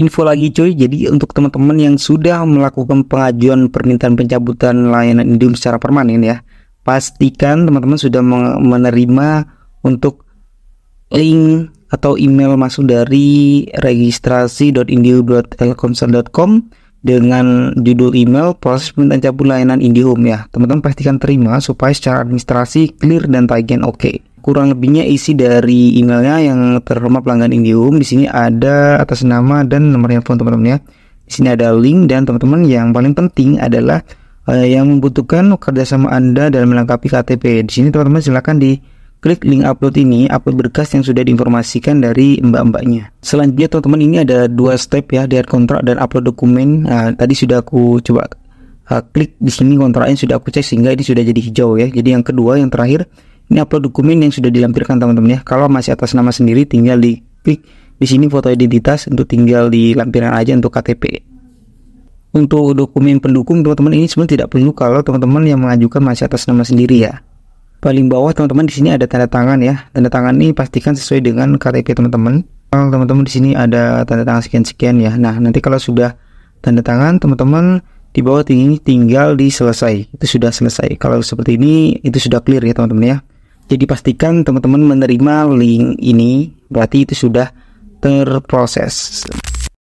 info lagi cuy jadi untuk teman-teman yang sudah melakukan pengajuan permintaan pencabutan layanan Indihome secara permanen ya pastikan teman-teman sudah menerima untuk link atau email masuk dari registrasi.indihome.telkomsel.com dengan judul email proses permintaan cabut layanan IndiHome ya. Teman-teman pastikan terima supaya secara administrasi clear dan tagihan oke. Okay. Kurang lebihnya isi dari emailnya yang terhormat pelanggan IndiHome di sini ada atas nama dan nomor handphone teman-teman ya. Di sini ada link dan teman-teman yang paling penting adalah eh, yang membutuhkan kerjasama Anda dalam melengkapi KTP. Di sini teman-teman silahkan di Klik link upload ini, upload berkas yang sudah diinformasikan dari mbak-mbaknya. Selanjutnya teman-teman ini ada dua step ya, lihat kontrak dan upload dokumen. Nah, tadi sudah aku coba uh, klik di sini kontraknya sudah aku cek sehingga ini sudah jadi hijau ya. Jadi yang kedua, yang terakhir, ini upload dokumen yang sudah dilampirkan teman-teman ya. Kalau masih atas nama sendiri, tinggal di klik di sini foto identitas untuk tinggal di lampiran aja untuk KTP untuk dokumen pendukung teman-teman ini sebenarnya tidak perlu kalau teman-teman yang mengajukan masih atas nama sendiri ya paling bawah teman-teman di sini ada tanda tangan ya. Tanda tangan ini pastikan sesuai dengan KTP teman-teman. kalau Teman-teman di sini ada tanda tangan sekian-sekian ya. Nah, nanti kalau sudah tanda tangan teman-teman di bawah ini tinggal diselesai Itu sudah selesai. Kalau seperti ini itu sudah clear ya teman-teman ya. Jadi pastikan teman-teman menerima link ini berarti itu sudah terproses.